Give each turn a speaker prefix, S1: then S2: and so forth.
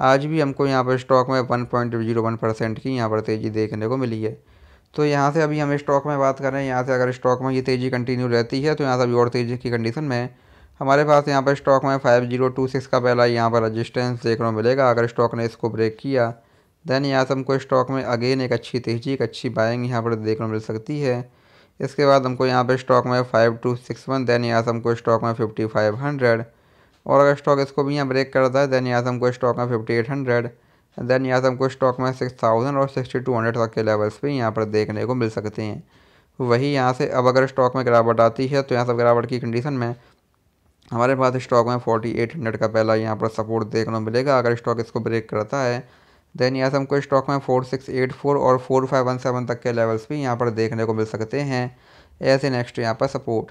S1: आज भी हमको यहाँ पर स्टॉक में one point zero one percent की यहाँ पर तेज़ी देखने को मिली है तो यहाँ से अभी हम स्टॉक में बात कर रहे हैं यहाँ से अगर स्टॉक में ये तेज़ी कंटिन्यू रहती है तो यहाँ से अभी और तेज़ी की कंडीशन में हमारे पास यहाँ पर स्टॉक में फाइव जीरो टू सिक्स का पहला यहाँ पर रजिस्टेंस देखने को मिलेगा अगर स्टॉक ने इसको ब्रेक किया देन यहाँ से हमको स्टॉक में अगेन एक अच्छी तेजी एक अच्छी बाइंग यहाँ पर देखने को मिल सकती है इसके बाद हमको यहाँ पर स्टॉक में five two six one then यहाँ से हमको स्टॉक में फिफ्टी फाइव हंड्रेड और अगर स्टॉक इसको भी यहाँ ब्रेक करता है देन यहाँ से हमको स्टॉक में फिफ्टी एट हंड्रेड देन यहाँ से हमको स्टॉक में सिक्स थाउजेंड और सिक्सटी टू हंड्रेड तक के लेवल्स भी यहाँ पर देखने को मिल सकते हैं वही यहाँ से अब अगर स्टॉक में गिरावट आती है तो यहाँ सब गिरावट की कंडीशन में हमारे पास स्टॉक में फोर्टी एट हंड्रेड का पहला यहाँ पर सपोर्ट देखने को मिलेगा अगर स्टॉक इसको ब्रेक करता है देन यहाँ से हमको स्टॉक में फोर सिक्स एट फोर और फोर फाइव वन सेवन तक के लेवल्स भी यहाँ पर देखने को मिल सकते हैं ऐसे नेक्स्ट यहाँ पर सपोर्ट